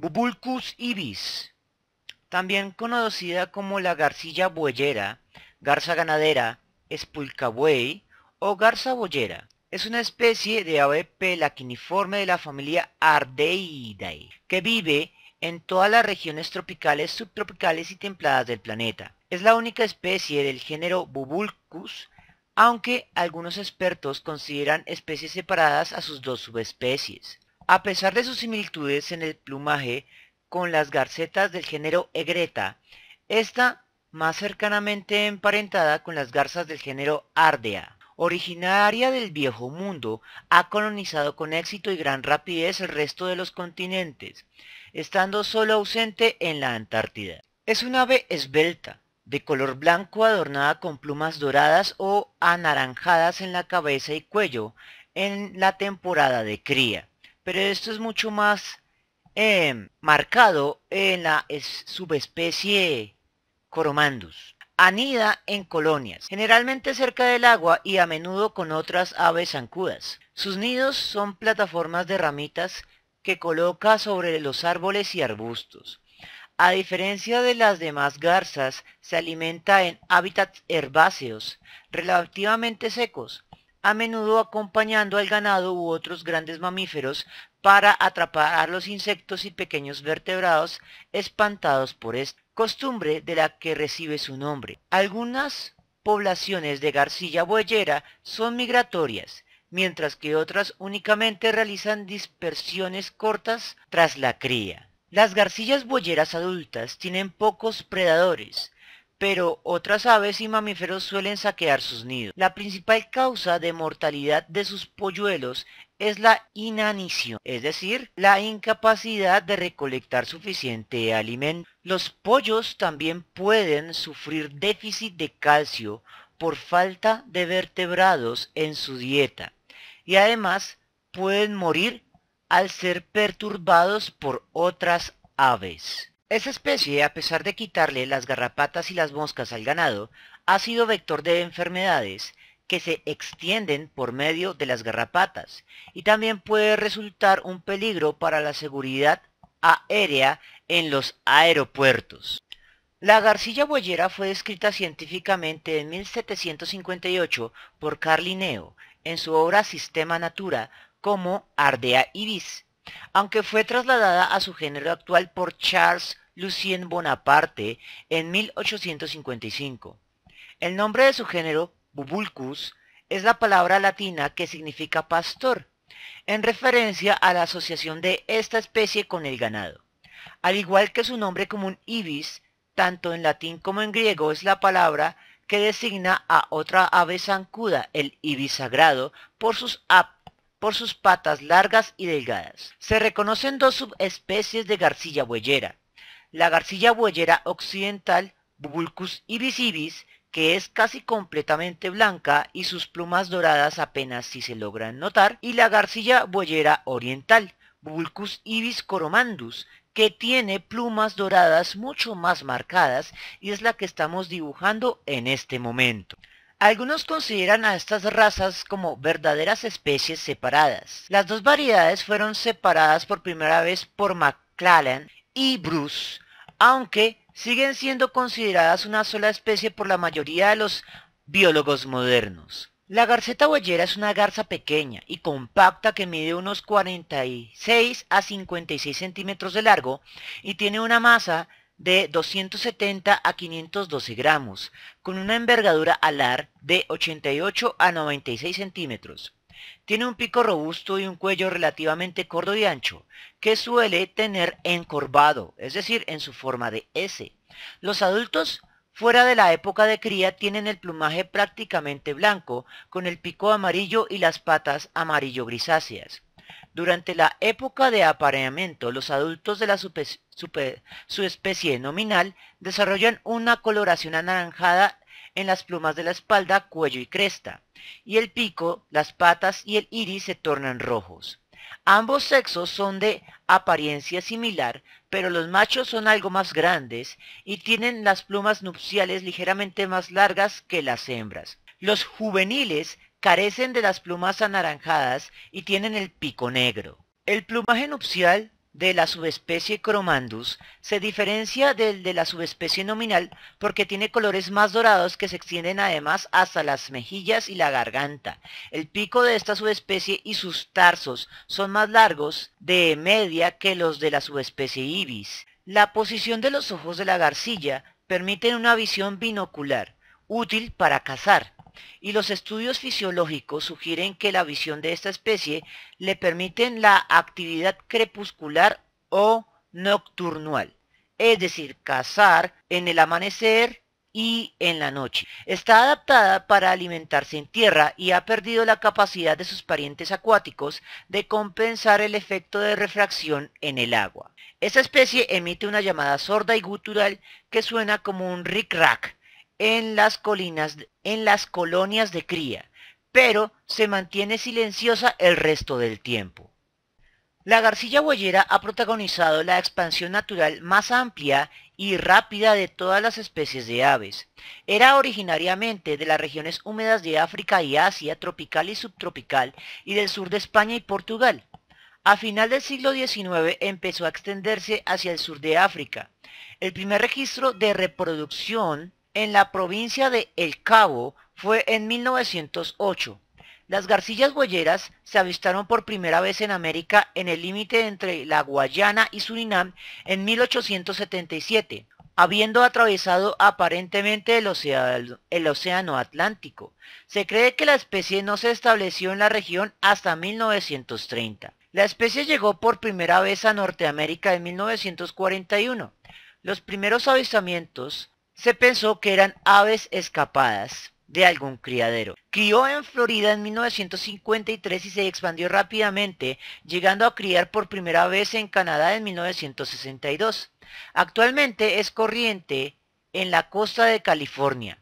Bubulcus ibis, también conocida como la garcilla boyera, garza ganadera, espulcabuey o garza boyera. Es una especie de ave pelaciniforme de la familia Ardeidae, que vive en todas las regiones tropicales, subtropicales y templadas del planeta. Es la única especie del género Bubulcus, aunque algunos expertos consideran especies separadas a sus dos subespecies. A pesar de sus similitudes en el plumaje con las garcetas del género Egreta, esta más cercanamente emparentada con las garzas del género Ardea. Originaria del viejo mundo, ha colonizado con éxito y gran rapidez el resto de los continentes, estando solo ausente en la Antártida. Es un ave esbelta, de color blanco adornada con plumas doradas o anaranjadas en la cabeza y cuello en la temporada de cría pero esto es mucho más eh, marcado en la subespecie Coromandus. Anida en colonias, generalmente cerca del agua y a menudo con otras aves zancudas. Sus nidos son plataformas de ramitas que coloca sobre los árboles y arbustos. A diferencia de las demás garzas, se alimenta en hábitats herbáceos, relativamente secos, a menudo acompañando al ganado u otros grandes mamíferos para atrapar a los insectos y pequeños vertebrados espantados por esta costumbre de la que recibe su nombre. Algunas poblaciones de garcilla boyera son migratorias, mientras que otras únicamente realizan dispersiones cortas tras la cría. Las garcillas boyeras adultas tienen pocos predadores, pero otras aves y mamíferos suelen saquear sus nidos. La principal causa de mortalidad de sus polluelos es la inanición, es decir, la incapacidad de recolectar suficiente alimento. Los pollos también pueden sufrir déficit de calcio por falta de vertebrados en su dieta y además pueden morir al ser perturbados por otras aves. Esa especie, a pesar de quitarle las garrapatas y las moscas al ganado, ha sido vector de enfermedades que se extienden por medio de las garrapatas y también puede resultar un peligro para la seguridad aérea en los aeropuertos. La garcilla boyera fue descrita científicamente en 1758 por Carlineo en su obra Sistema Natura como Ardea ibis, aunque fue trasladada a su género actual por Charles Lucien Bonaparte en 1855. El nombre de su género, Bubulcus, es la palabra latina que significa pastor, en referencia a la asociación de esta especie con el ganado. Al igual que su nombre común ibis, tanto en latín como en griego es la palabra que designa a otra ave zancuda, el ibis sagrado, por sus por sus patas largas y delgadas. Se reconocen dos subespecies de garcilla bueyera. La garcilla bueyera occidental, Bubulcus ibis que es casi completamente blanca y sus plumas doradas apenas si se logran notar, y la garcilla bueyera oriental, Bubulcus ibis coromandus, que tiene plumas doradas mucho más marcadas y es la que estamos dibujando en este momento. Algunos consideran a estas razas como verdaderas especies separadas. Las dos variedades fueron separadas por primera vez por McClellan y Bruce, aunque siguen siendo consideradas una sola especie por la mayoría de los biólogos modernos. La garceta huellera es una garza pequeña y compacta que mide unos 46 a 56 centímetros de largo y tiene una masa de 270 a 512 gramos, con una envergadura alar de 88 a 96 centímetros. Tiene un pico robusto y un cuello relativamente corto y ancho, que suele tener encorvado, es decir, en su forma de S. Los adultos fuera de la época de cría tienen el plumaje prácticamente blanco, con el pico amarillo y las patas amarillo grisáceas. Durante la época de apareamiento, los adultos de la subespecie nominal desarrollan una coloración anaranjada en las plumas de la espalda, cuello y cresta, y el pico, las patas y el iris se tornan rojos. Ambos sexos son de apariencia similar, pero los machos son algo más grandes y tienen las plumas nupciales ligeramente más largas que las hembras. Los juveniles Carecen de las plumas anaranjadas y tienen el pico negro. El plumaje nupcial de la subespecie Cromandus se diferencia del de la subespecie nominal porque tiene colores más dorados que se extienden además hasta las mejillas y la garganta. El pico de esta subespecie y sus tarsos son más largos de media que los de la subespecie ibis. La posición de los ojos de la garcilla permite una visión binocular, útil para cazar y los estudios fisiológicos sugieren que la visión de esta especie le permiten la actividad crepuscular o nocturnal, es decir, cazar en el amanecer y en la noche. Está adaptada para alimentarse en tierra y ha perdido la capacidad de sus parientes acuáticos de compensar el efecto de refracción en el agua. Esta especie emite una llamada sorda y gutural que suena como un ric en las colinas, en las colonias de cría, pero se mantiene silenciosa el resto del tiempo. La garcilla boyera ha protagonizado la expansión natural más amplia y rápida de todas las especies de aves. Era originariamente de las regiones húmedas de África y Asia tropical y subtropical y del sur de España y Portugal. A final del siglo XIX empezó a extenderse hacia el sur de África. El primer registro de reproducción en la provincia de El Cabo fue en 1908. Las garcillas boyeras se avistaron por primera vez en América en el límite entre la Guayana y Surinam en 1877, habiendo atravesado aparentemente el océano, el océano Atlántico. Se cree que la especie no se estableció en la región hasta 1930. La especie llegó por primera vez a Norteamérica en 1941. Los primeros avistamientos se pensó que eran aves escapadas de algún criadero. Crió en Florida en 1953 y se expandió rápidamente, llegando a criar por primera vez en Canadá en 1962. Actualmente es corriente en la costa de California.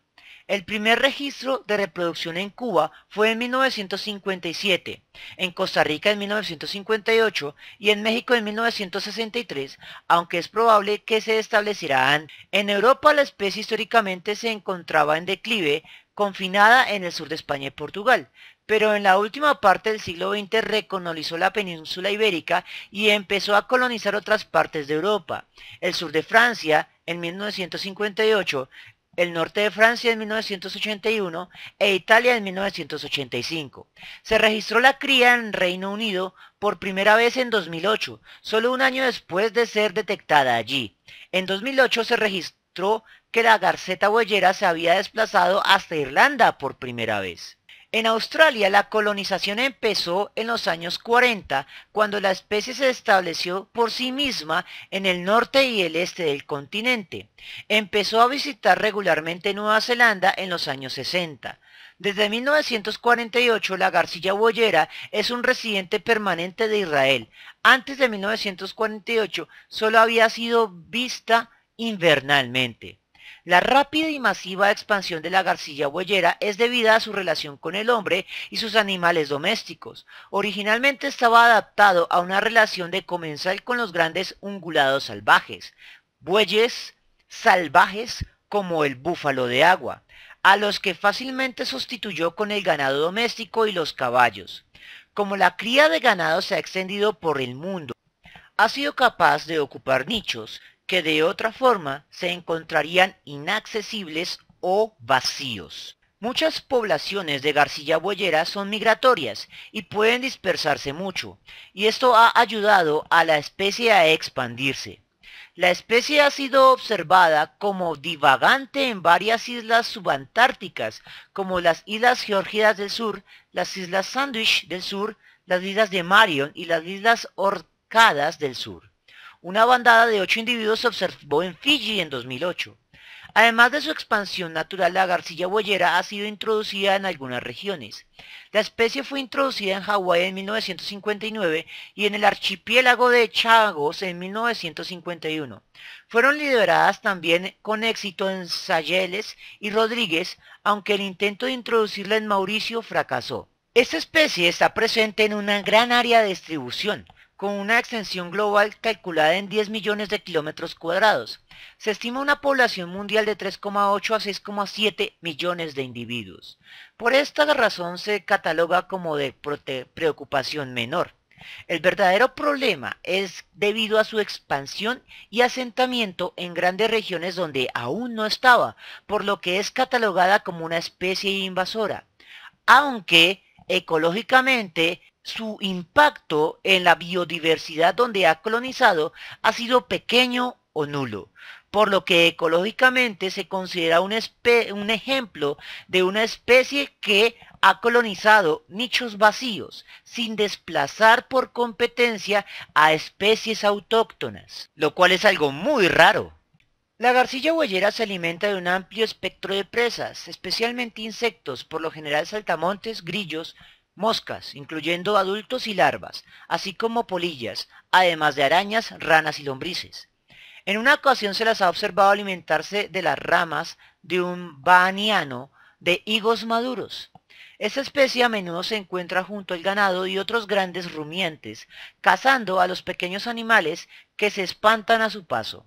El primer registro de reproducción en Cuba fue en 1957, en Costa Rica en 1958 y en México en 1963, aunque es probable que se establecerán. En Europa la especie históricamente se encontraba en declive, confinada en el sur de España y Portugal, pero en la última parte del siglo XX reconolizó la península ibérica y empezó a colonizar otras partes de Europa, el sur de Francia en 1958, el norte de Francia en 1981 e Italia en 1985. Se registró la cría en Reino Unido por primera vez en 2008, solo un año después de ser detectada allí. En 2008 se registró que la garceta boyera se había desplazado hasta Irlanda por primera vez. En Australia la colonización empezó en los años 40, cuando la especie se estableció por sí misma en el norte y el este del continente. Empezó a visitar regularmente Nueva Zelanda en los años 60. Desde 1948 la garcilla boyera es un residente permanente de Israel. Antes de 1948 solo había sido vista invernalmente. La rápida y masiva expansión de la garcilla huellera es debida a su relación con el hombre y sus animales domésticos. Originalmente estaba adaptado a una relación de comensal con los grandes ungulados salvajes, bueyes salvajes como el búfalo de agua, a los que fácilmente sustituyó con el ganado doméstico y los caballos. Como la cría de ganado se ha extendido por el mundo, ha sido capaz de ocupar nichos, que de otra forma se encontrarían inaccesibles o vacíos. Muchas poblaciones de Garcilla boyera son migratorias y pueden dispersarse mucho, y esto ha ayudado a la especie a expandirse. La especie ha sido observada como divagante en varias islas subantárticas, como las Islas Georgias del Sur, las Islas Sandwich del Sur, las Islas de Marion y las Islas Orcadas del Sur. Una bandada de ocho individuos se observó en Fiji en 2008. Además de su expansión natural, la garcilla boyera ha sido introducida en algunas regiones. La especie fue introducida en Hawái en 1959 y en el archipiélago de Chagos en 1951. Fueron liberadas también con éxito en Sayeles y Rodríguez, aunque el intento de introducirla en Mauricio fracasó. Esta especie está presente en una gran área de distribución con una extensión global calculada en 10 millones de kilómetros cuadrados. Se estima una población mundial de 3,8 a 6,7 millones de individuos. Por esta razón se cataloga como de preocupación menor. El verdadero problema es debido a su expansión y asentamiento en grandes regiones donde aún no estaba, por lo que es catalogada como una especie invasora. Aunque ecológicamente su impacto en la biodiversidad donde ha colonizado ha sido pequeño o nulo, por lo que ecológicamente se considera un, ejemplo de una especie que ha colonizado nichos vacíos sin desplazar por competencia a especies autóctonas, lo cual es algo muy raro. La garcilla huellera se alimenta de un amplio espectro de presas, especialmente insectos, por lo general saltamontes, grillos, moscas, incluyendo adultos y larvas, así como polillas, además de arañas, ranas y lombrices. En una ocasión se las ha observado alimentarse de las ramas de un baniano de higos maduros. Esta especie a menudo se encuentra junto al ganado y otros grandes rumiantes, cazando a los pequeños animales que se espantan a su paso.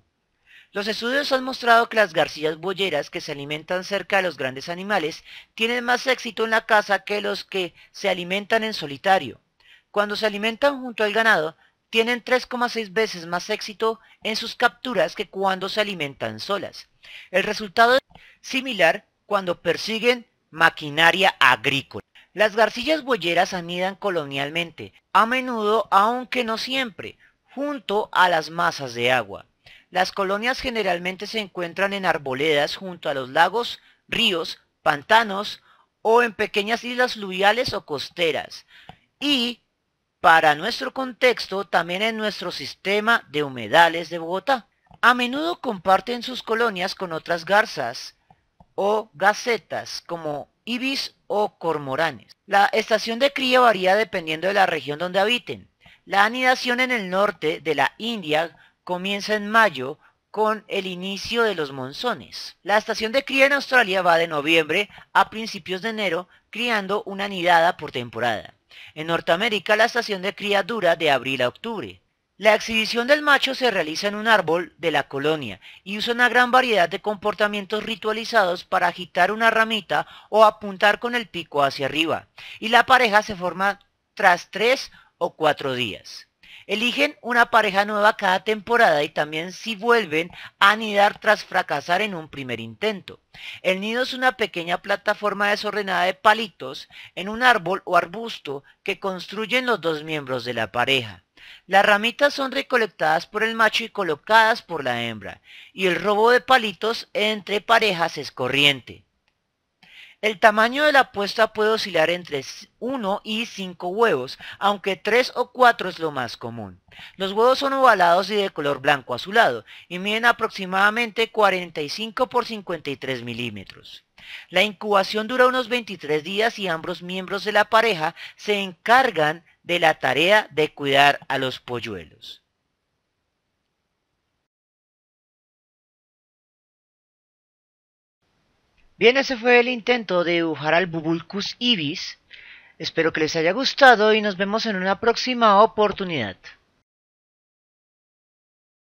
Los estudios han mostrado que las garcillas boyeras que se alimentan cerca de los grandes animales tienen más éxito en la caza que los que se alimentan en solitario. Cuando se alimentan junto al ganado, tienen 3,6 veces más éxito en sus capturas que cuando se alimentan solas. El resultado es similar cuando persiguen maquinaria agrícola. Las garcillas boyeras anidan colonialmente, a menudo aunque no siempre, junto a las masas de agua. Las colonias generalmente se encuentran en arboledas junto a los lagos, ríos, pantanos o en pequeñas islas fluviales o costeras. Y, para nuestro contexto, también en nuestro sistema de humedales de Bogotá. A menudo comparten sus colonias con otras garzas o gacetas como ibis o cormoranes. La estación de cría varía dependiendo de la región donde habiten. La anidación en el norte de la India comienza en mayo con el inicio de los monzones. La estación de cría en Australia va de noviembre a principios de enero, criando una nidada por temporada. En Norteamérica la estación de cría dura de abril a octubre. La exhibición del macho se realiza en un árbol de la colonia y usa una gran variedad de comportamientos ritualizados para agitar una ramita o apuntar con el pico hacia arriba, y la pareja se forma tras tres o cuatro días. Eligen una pareja nueva cada temporada y también si vuelven a anidar tras fracasar en un primer intento. El nido es una pequeña plataforma desordenada de palitos en un árbol o arbusto que construyen los dos miembros de la pareja. Las ramitas son recolectadas por el macho y colocadas por la hembra, y el robo de palitos entre parejas es corriente. El tamaño de la puesta puede oscilar entre 1 y 5 huevos, aunque 3 o 4 es lo más común. Los huevos son ovalados y de color blanco azulado y miden aproximadamente 45 por 53 milímetros. La incubación dura unos 23 días y ambos miembros de la pareja se encargan de la tarea de cuidar a los polluelos. Bien, ese fue el intento de dibujar al Bubulcus ibis. Espero que les haya gustado y nos vemos en una próxima oportunidad.